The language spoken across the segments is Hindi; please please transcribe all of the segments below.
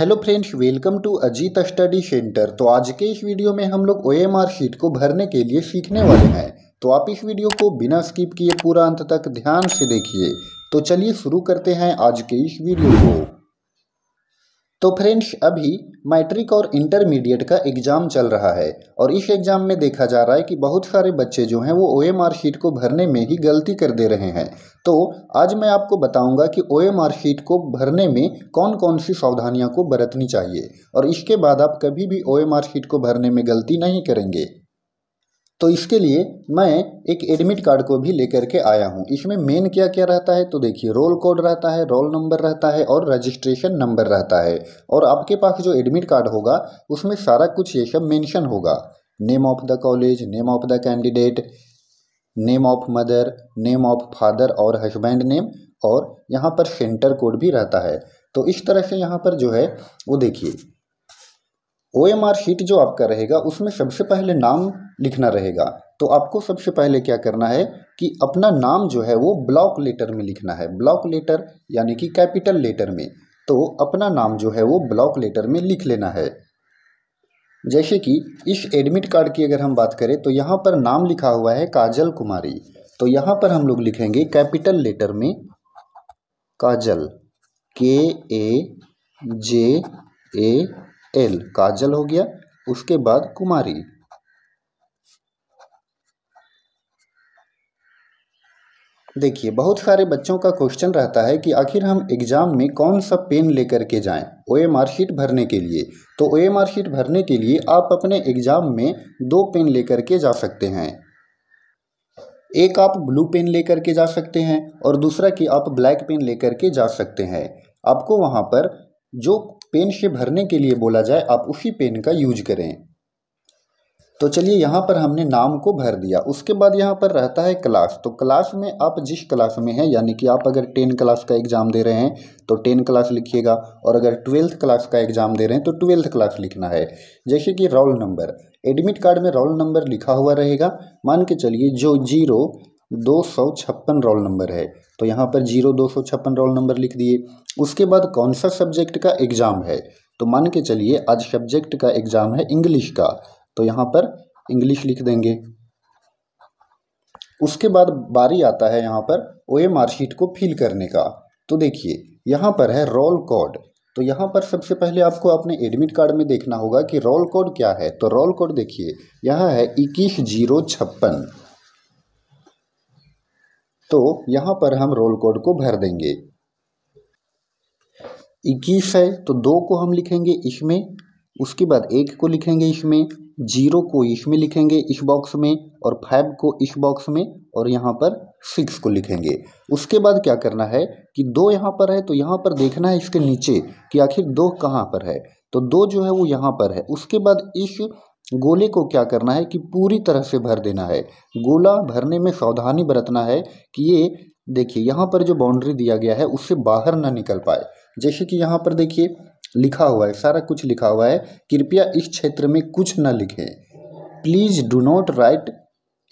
hello friends welcome to Ajit study centre तो आज के इस वीडियो में हम लोग ओ शीट को भरने के लिए सीखने वाले हैं तो आप इस वीडियो को बिना स्किप किए पूरा अंत तक ध्यान से देखिए तो चलिए शुरू करते हैं आज के इस वीडियो को तो फ्रेंड्स अभी मैट्रिक और इंटरमीडिएट का एग्ज़ाम चल रहा है और इस एग्ज़ाम में देखा जा रहा है कि बहुत सारे बच्चे जो हैं वो ओ एम आर शीट को भरने में ही गलती कर दे रहे हैं तो आज मैं आपको बताऊंगा कि ओ एम आर शीट को भरने में कौन कौन सी सावधानियां को बरतनी चाहिए और इसके बाद आप कभी भी ओ एम आर शीट को भरने में गलती नहीं करेंगे तो इसके लिए मैं एक एडमिट कार्ड को भी लेकर के आया हूँ इसमें मेन क्या क्या रहता है तो देखिए रोल कोड रहता है रोल नंबर रहता है और रजिस्ट्रेशन नंबर रहता है और आपके पास जो एडमिट कार्ड होगा उसमें सारा कुछ ये सब मेंशन होगा name of the college name of the candidate name of mother name of father और हस्बैंड नेम और यहाँ पर सेंटर कोड भी रहता है तो इस तरह से यहाँ पर जो है वो देखिए ओ एम आर शीट जो आपका रहेगा उसमें सबसे पहले नाम लिखना रहेगा तो आपको सबसे पहले क्या करना है कि अपना नाम जो है वो ब्लॉक लेटर में लिखना है ब्लॉक लेटर यानी कि कैपिटल लेटर में तो अपना नाम जो है वो ब्लॉक लेटर में लिख लेना है जैसे कि इस एडमिट कार्ड की अगर हम बात करें तो यहाँ पर नाम लिखा हुआ है काजल कुमारी तो यहाँ पर हम लोग लिखेंगे कैपिटल लेटर में काजल के ए जे ए एल काजल हो गया उसके बाद कुमारी देखिए बहुत सारे बच्चों का क्वेश्चन रहता है कि आखिर हम एग्ज़ाम में कौन सा पेन लेकर के जाएं ओ एम शीट भरने के लिए तो ओ एम आर शीट भरने के लिए आप अपने एग्ज़ाम में दो पेन लेकर के जा सकते हैं एक आप ब्लू पेन लेकर के जा सकते हैं और दूसरा कि आप ब्लैक पेन लेकर के जा सकते हैं आपको वहां पर जो पेन से भरने के लिए बोला जाए आप उसी पेन का यूज करें तो चलिए यहाँ पर हमने नाम को भर दिया उसके बाद यहाँ पर रहता है क्लास तो क्लास में आप जिस क्लास में हैं यानी कि आप अगर टेन क्लास का एग्ज़ाम दे रहे हैं तो टेन क्लास लिखिएगा और अगर ट्वेल्थ क्लास का एग्ज़ाम दे रहे हैं तो ट्वेल्थ क्लास लिखना है जैसे कि रोल नंबर एडमिट कार्ड में रोल नंबर लिखा हुआ रहेगा मान के चलिए जो जीरो दो सौ छप्पन रोल नंबर है तो यहाँ पर जीरो दो सौ छप्पन रोल नंबर लिख दिए उसके बाद कौन सा सब्जेक्ट का एग्ज़ाम है तो मान के चलिए आज सब्जेक्ट का एग्ज़ाम है इंग्लिश का तो यहाँ पर इंग्लिश लिख देंगे उसके बाद बारी आता है यहाँ पर ओ ए मार्कशीट को फिल करने का तो देखिए यहाँ पर है रोल कोड तो यहाँ पर सबसे पहले आपको अपने एडमिट कार्ड में देखना होगा कि रोल कोड क्या है तो रोल कोड देखिए यहाँ है इक्कीस जीरो छप्पन तो यहाँ पर हम रोल कोड को भर देंगे इक्कीस है तो दो को हम लिखेंगे इसमें उसके बाद एक को लिखेंगे इसमें जीरो को इसमें लिखेंगे इस बॉक्स में और फाइव को इस बॉक्स में और यहाँ पर सिक्स को लिखेंगे उसके बाद क्या करना है कि दो यहाँ पर है तो यहाँ पर देखना है इसके नीचे कि आखिर दो कहाँ पर है तो दो जो है वो यहाँ पर है उसके बाद इस गोले को क्या करना है कि पूरी तरह से भर देना है गोला भरने में सावधानी बरतना है कि ये देखिए यहाँ पर जो बाउंड्री दिया गया है उससे बाहर ना निकल पाए जैसे कि यहाँ पर देखिए लिखा हुआ है सारा कुछ लिखा हुआ है कृपया इस क्षेत्र में कुछ ना लिखें please do not write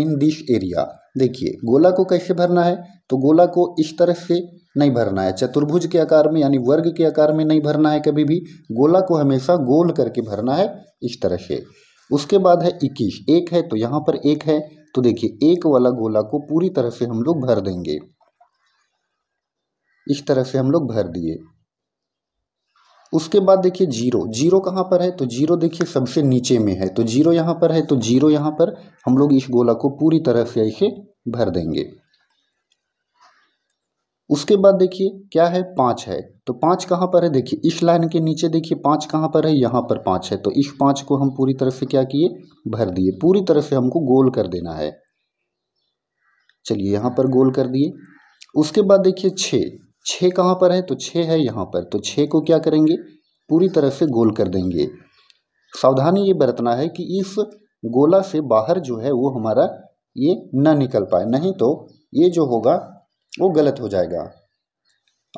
in this area देखिए गोला को कैसे भरना है तो गोला को इस तरह से नहीं भरना है चतुर्भुज के आकार में यानी वर्ग के आकार में नहीं भरना है कभी भी गोला को हमेशा गोल करके भरना है इस तरह से उसके बाद है इक्कीस एक है तो यहाँ पर एक है तो देखिए एक वाला गोला को पूरी तरह से हम लोग भर देंगे इस तरह से हम लोग भर दिए उसके बाद देखिए जीरो जीरो कहाँ पर है तो जीरो देखिए सबसे नीचे में है तो जीरो यहाँ पर है तो जीरो यहाँ पर हम लोग इस गोला को पूरी तरह से ऐसे भर देंगे उसके बाद देखिए क्या है पाँच है तो पाँच कहाँ पर है देखिए इस लाइन के नीचे देखिए पाँच कहाँ पर है यहाँ पर पाँच है तो इस पाँच को हम पूरी तरह से क्या किए भर दिए पूरी तरह से हमको गोल कर देना है चलिए यहाँ पर गोल कर दिए उसके बाद देखिए छः छः कहाँ पर है तो छः है यहाँ पर तो छः को क्या करेंगे पूरी तरह से गोल कर देंगे सावधानी ये बरतना है कि इस गोला से बाहर जो है वो हमारा ये ना निकल पाए नहीं तो ये जो होगा वो गलत हो जाएगा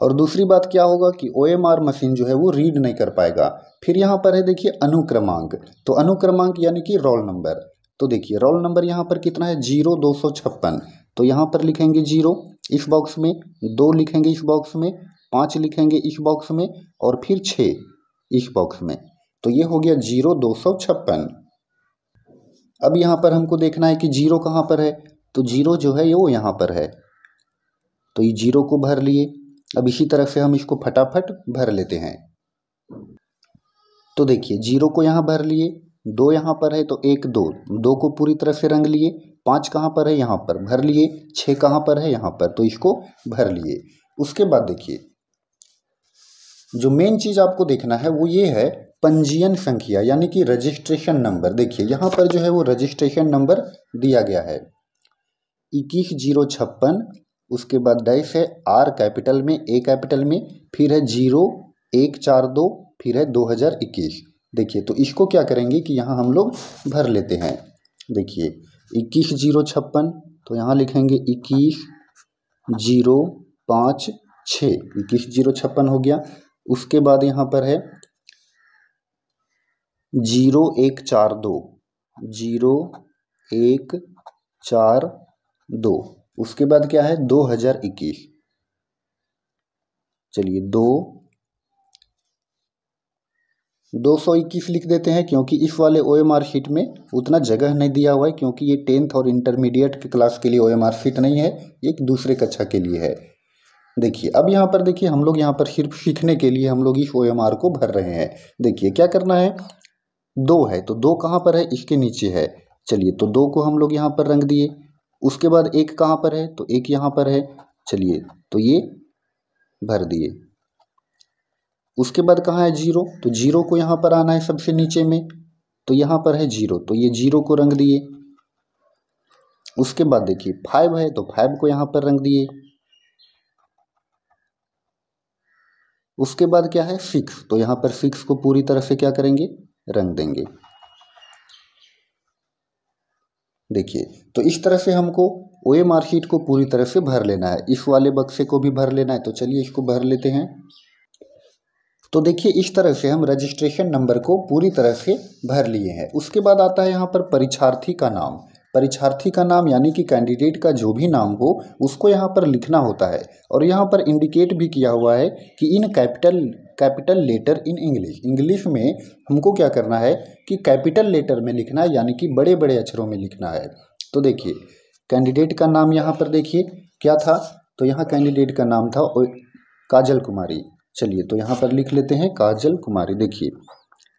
और दूसरी बात क्या होगा कि ओ मशीन जो है वो रीड नहीं कर पाएगा फिर यहाँ पर है देखिए अनुक्रमांक तो अनुक्रमांक यानी कि रोल नंबर तो देखिए रोल नंबर यहाँ पर कितना है जीरो दो सौ छप्पन तो यहाँ पर लिखेंगे जीरो इस बॉक्स में दो लिखेंगे इस बॉक्स में पाँच लिखेंगे इस बॉक्स में और फिर छः इस बॉक्स में तो ये हो गया जीरो दो सौ छप्पन अब यहाँ पर हमको देखना है कि जीरो कहाँ पर है तो जीरो जो है वो यहाँ पर है तो ये जीरो को भर लिए अब इसी तरह से हम इसको फटाफट भर लेते हैं तो देखिए जीरो को यहाँ भर लिए दो यहाँ पर है तो एक दो दो को पूरी तरह से रंग लिए पाँच कहाँ पर है यहाँ पर भर लिए छः कहाँ पर है यहाँ पर तो इसको भर लिए उसके बाद देखिए जो मेन चीज़ आपको देखना है वो ये है पंजीयन संख्या यानी कि रजिस्ट्रेशन नंबर देखिए यहाँ पर जो है वो रजिस्ट्रेशन नंबर दिया गया है इक्कीस जीरो छप्पन उसके बाद डैश है आर कैपिटल में ए कैपिटल में फिर है जीरो एक चार दो फिर है दो हज़ार इक्कीस देखिए तो इसको क्या करेंगे कि यहाँ हम लोग भर लेते हैं देखिए इक्कीस जीरो छप्पन तो यहाँ लिखेंगे इक्कीस जीरो पाँच छः इक्कीस जीरो छप्पन हो गया उसके बाद यहाँ पर है जीरो एक चार दो जीरो एक चार दो उसके बाद क्या है दो हजार इक्कीस चलिए दो दो सौ इक्कीस लिख देते हैं क्योंकि इस वाले ओ एम आर शीट में उतना जगह नहीं दिया हुआ है क्योंकि ये टेंथ और इंटरमीडिएट के क्लास के लिए ओ एम आर शीट नहीं है एक दूसरे कक्षा के लिए है देखिए अब यहाँ पर देखिए हम लोग यहाँ पर सिर्फ सीखने के लिए हम लोग इस ओ एम आर को भर रहे हैं देखिए क्या करना है दो है तो दो कहाँ पर है इसके नीचे है चलिए तो दो को हम लोग यहाँ पर रंग दिए उसके बाद एक कहाँ पर है तो एक यहाँ पर है चलिए तो ये भर दिए उसके बाद कहाँ है जीरो तो जीरो को यहाँ पर आना है सबसे नीचे में तो यहाँ पर है जीरो तो ये जीरो को रंग दिए उसके बाद देखिए फाइव है तो फाइव को यहाँ पर रंग दिए उसके बाद क्या है सिक्स तो यहाँ पर सिक्स को पूरी तरह से क्या करेंगे रंग देंगे देखिए तो इस तरह से हमको ओ ए मार्कशीट को पूरी तरह से भर लेना है इस वाले बक्से को भी भर लेना है तो चलिए इसको भर लेते हैं तो देखिए इस तरह से हम रजिस्ट्रेशन नंबर को पूरी तरह से भर लिए हैं उसके बाद आता है यहाँ पर परीक्षार्थी का नाम परीक्षार्थी का नाम यानी कि कैंडिडेट का जो भी नाम हो उसको यहाँ पर लिखना होता है और यहाँ पर इंडिकेट भी किया हुआ है कि in capital capital letter in English English में हमको क्या करना है कि कैपिटल लेटर में लिखना है यानी कि बड़े बड़े अक्षरों में लिखना है तो देखिए कैंडिडेट का नाम यहाँ पर देखिए क्या था तो यहाँ कैंडिडेट का नाम था और काजल कुमारी चलिए तो यहाँ पर लिख लेते हैं काजल कुमारी देखिए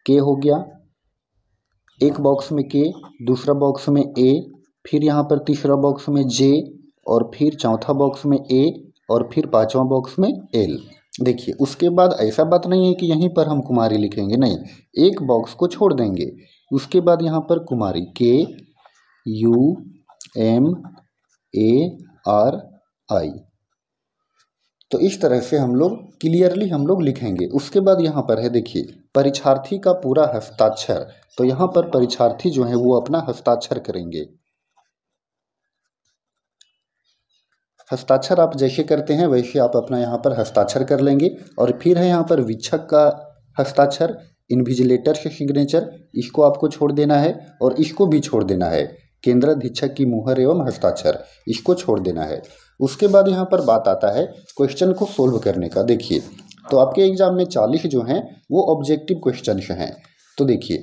के हो गया एक बॉक्स में के दूसरा बॉक्स में ए फिर यहाँ पर तीसरा बॉक्स में जे और फिर चौथा बॉक्स में ए और फिर पांचवा बॉक्स में एल देखिए उसके बाद ऐसा बात नहीं है कि यहीं पर हम कुमारी लिखेंगे नहीं एक बॉक्स को छोड़ देंगे उसके बाद यहाँ पर Kumari K U M A R I तो इस तरह से हम लोग क्लियरली हम लोग लिखेंगे उसके बाद यहाँ पर है देखिए परीक्षार्थी का पूरा हस्ताक्षर तो यहाँ पर परीक्षार्थी जो है वो अपना हस्ताक्षर करेंगे हस्ताक्षर आप जैसे करते हैं वैसे आप अपना यहाँ पर हस्ताक्षर कर लेंगे और फिर है यहाँ पर विच्छक का हस्ताक्षर इन्विजिलेटर से सिग्नेचर इसको आपको छोड़ देना है और इसको भी छोड़ देना है केंद्र अधीक्षक की मुहर एवं हस्ताक्षर इसको छोड़ देना है उसके बाद यहाँ पर बात आता है क्वेश्चन को सोल्व करने का देखिए तो आपके एग्जाम में चालीस जो हैं वो ऑब्जेक्टिव क्वेश्चन हैं तो देखिए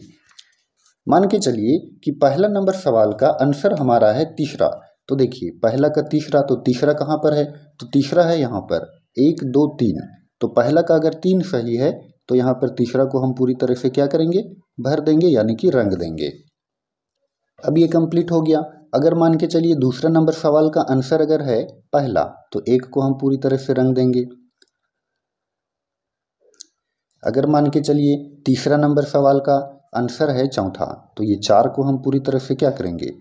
मान के चलिए कि पहला नंबर सवाल का आंसर हमारा है तीसरा तो देखिए पहला का तीसरा तो तीसरा कहाँ पर है तो तीसरा है यहाँ पर एक दो तीन तो पहला का अगर तीन सही है तो यहाँ पर तीसरा को हम पूरी तरह से क्या करेंगे भर देंगे यानी कि रंग देंगे अब ये कंप्लीट हो गया अगर मान के चलिए दूसरा नंबर सवाल का आंसर अगर है पहला तो एक को हम पूरी तरह से रंग देंगे अगर मान के चलिए तीसरा नंबर सवाल का आंसर है चौथा तो ये चार को हम पूरी तरह से क्या करेंगे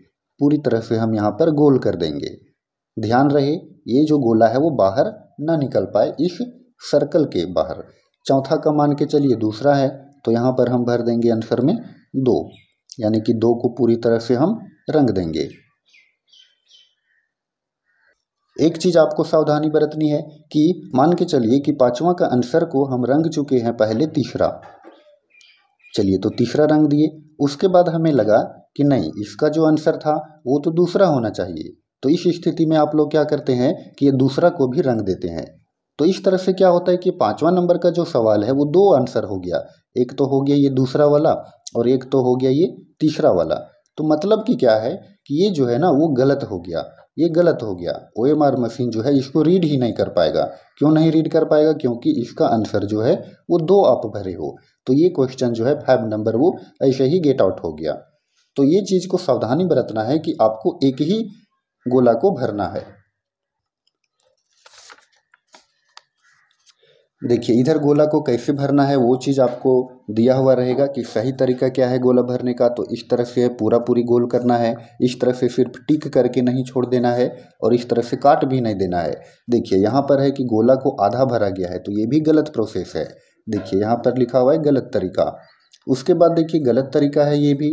पूरी तरह से हम यहाँ पर गोल कर देंगे ध्यान रहे ये जो गोला है वो बाहर ना निकल पाए इस सर्कल के बाहर चौथा का मान के चलिए दूसरा है तो यहाँ पर हम भर देंगे आंसर में दो यानी कि दो को पूरी तरह से हम रंग देंगे एक चीज़ आपको सावधानी बरतनी है कि मान के चलिए कि पांचवा का आंसर को हम रंग चुके हैं पहले तीसरा चलिए तो तीसरा रंग दिए उसके बाद हमें लगा कि नहीं इसका जो आंसर था वो तो दूसरा होना चाहिए तो इस स्थिति में आप लोग क्या करते हैं कि ये दूसरा को भी रंग देते हैं तो इस तरह से क्या होता है कि पाँचवा नंबर का जो सवाल है वो दो आंसर हो गया एक तो हो गया ये दूसरा वाला और एक तो हो गया ये तीसरा वाला तो मतलब कि क्या है कि ये जो है ना वो गलत हो गया ये गलत हो गया ओ एम आर मशीन जो है इसको रीड ही नहीं कर पाएगा क्यों नहीं रीड कर पाएगा क्योंकि इसका आंसर जो है वो दो आप भरे हो तो ये क्वेश्चन जो है फाइव नंबर वो ऐसे ही गेट आउट हो गया तो ये चीज़ को सावधानी बरतना है कि आपको एक ही गोला को भरना है देखिए इधर गोला को कैसे भरना है वो चीज़ आपको दिया हुआ रहेगा कि सही तरीका क्या है गोला भरने का तो इस तरह से पूरा पूरी गोल करना है इस तरह से सिर्फ टिक करके नहीं छोड़ देना है और इस तरह से काट भी नहीं देना है देखिए यहाँ पर है कि गोला को आधा भरा गया है तो ये भी गलत प्रोसेस है देखिए यहाँ पर लिखा हुआ है गलत तरीका उसके बाद देखिए गलत तरीका है ये भी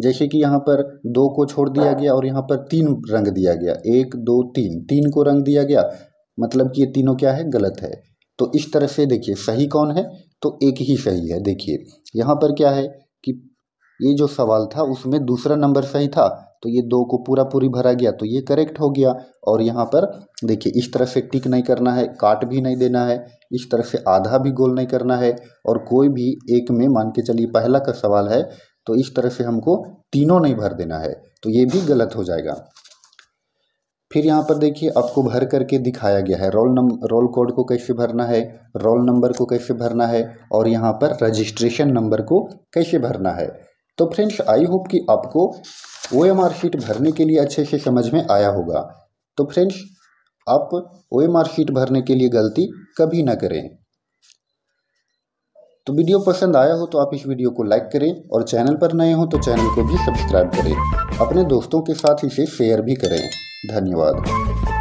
जैसे कि यहाँ पर दो को छोड़ दिया गया और यहाँ पर तीन रंग दिया गया एक दो तीन तीन को रंग दिया गया मतलब कि ये तीनों क्या है गलत है तो इस तरह से देखिए सही कौन है तो एक ही सही है देखिए यहाँ पर क्या है कि ये जो सवाल था उसमें दूसरा नंबर सही था तो ये दो को पूरा पूरी भरा गया तो ये करेक्ट हो गया और यहाँ पर देखिए इस तरह से टिक नहीं करना है काट भी नहीं देना है इस तरह से आधा भी गोल नहीं करना है और कोई भी एक में मान के चलिए पहला का सवाल है तो इस तरह से हमको तीनों नहीं भर देना है तो ये भी गलत हो जाएगा फिर यहाँ पर देखिए आपको भर करके दिखाया गया है रोल नंबर रोल कोड को कैसे भरना है रोल नंबर को कैसे भरना है और यहाँ पर रजिस्ट्रेशन नंबर को कैसे भरना है तो फ्रेंड्स आई होप कि आपको ओ एम आर शीट भरने के लिए अच्छे से समझ में आया होगा तो फ्रेंड्स आप ओ एम आर शीट भरने के लिए गलती कभी ना करें तो वीडियो पसंद आया हो तो आप इस वीडियो को लाइक करें और चैनल पर नए हो तो चैनल को भी सब्सक्राइब करें अपने दोस्तों के साथ इसे शेयर भी करें धन्यवाद